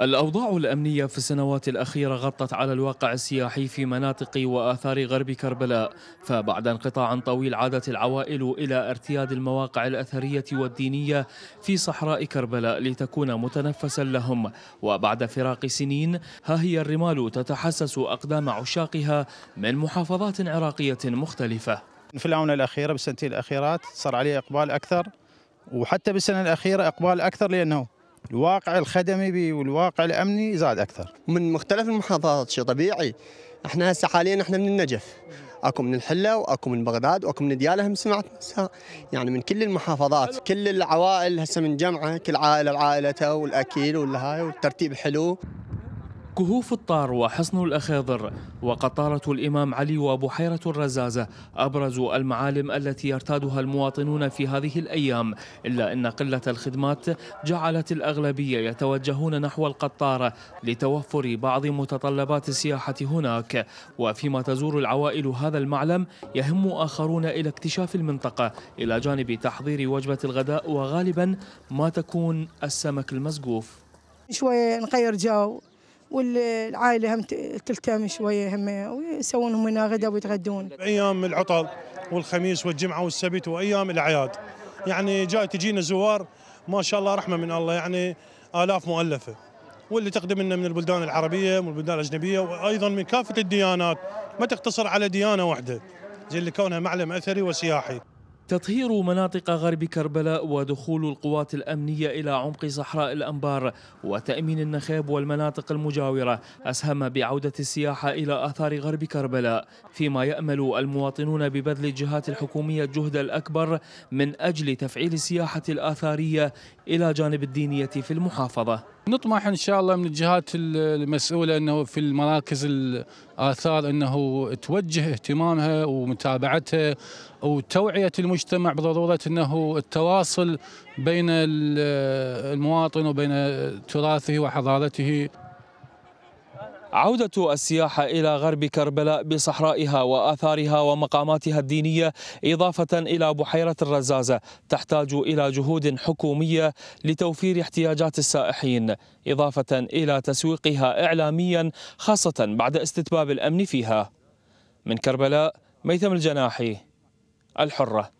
الأوضاع الأمنية في السنوات الأخيرة غطت على الواقع السياحي في مناطق وآثار غرب كربلاء فبعد انقطاع طويل عادت العوائل إلى ارتياد المواقع الأثرية والدينية في صحراء كربلاء لتكون متنفسا لهم وبعد فراق سنين ها هي الرمال تتحسس أقدام عشاقها من محافظات عراقية مختلفة في الآونة الأخيرة بالسنتين الأخيرات صار عليه إقبال أكثر وحتى بالسنة الأخيرة إقبال أكثر لأنه الواقع الخدمي والواقع الامني زاد اكثر. من مختلف المحافظات شيء طبيعي. احنا هسه حاليا احنا من النجف. اكو من الحله واكو من بغداد واكو من دياله هم سمعت مساء يعني من كل المحافظات كل العوائل هسه من جمعه كل عائله بعائلتها والاكل والهاي والترتيب حلو كهوف الطار وحصن الأخاضر وقطارة الإمام علي وبحيرة الرزازة أبرز المعالم التي يرتادها المواطنون في هذه الأيام إلا أن قلة الخدمات جعلت الأغلبية يتوجهون نحو القطارة لتوفر بعض متطلبات السياحة هناك وفيما تزور العوائل هذا المعلم يهم آخرون إلى اكتشاف المنطقة إلى جانب تحضير وجبة الغداء وغالبا ما تكون السمك المسقوف شوية نغير جو والعائله هم تلتم شويه هم ويسوون هم غدا ويتغدون. ايام العطل والخميس والجمعه والسبت وايام الاعياد يعني جاي تجينا زوار ما شاء الله رحمه من الله يعني الاف مؤلفه واللي تقدم لنا من البلدان العربيه ومن البلدان الاجنبيه وايضا من كافه الديانات ما تقتصر على ديانه واحده زين اللي كونها معلم اثري وسياحي. تطهير مناطق غرب كربلاء ودخول القوات الأمنية إلى عمق صحراء الأنبار وتأمين النخاب والمناطق المجاورة أسهم بعودة السياحة إلى آثار غرب كربلاء فيما يأمل المواطنون ببذل الجهات الحكومية الجهد الأكبر من أجل تفعيل السياحة الآثارية إلى جانب الدينية في المحافظة نطمح ان شاء الله من الجهات المسؤوله انه في المراكز الاثار انه توجه اهتمامها ومتابعتها وتوعية المجتمع بضرورة أنه التواصل بين المواطن وبين تراثه وحضارته عودة السياحة إلى غرب كربلاء بصحرائها وآثارها ومقاماتها الدينية إضافة إلى بحيرة الرزازة تحتاج إلى جهود حكومية لتوفير احتياجات السائحين إضافة إلى تسويقها إعلاميا خاصة بعد استتباب الأمن فيها من كربلاء ميثم الجناحي الحرة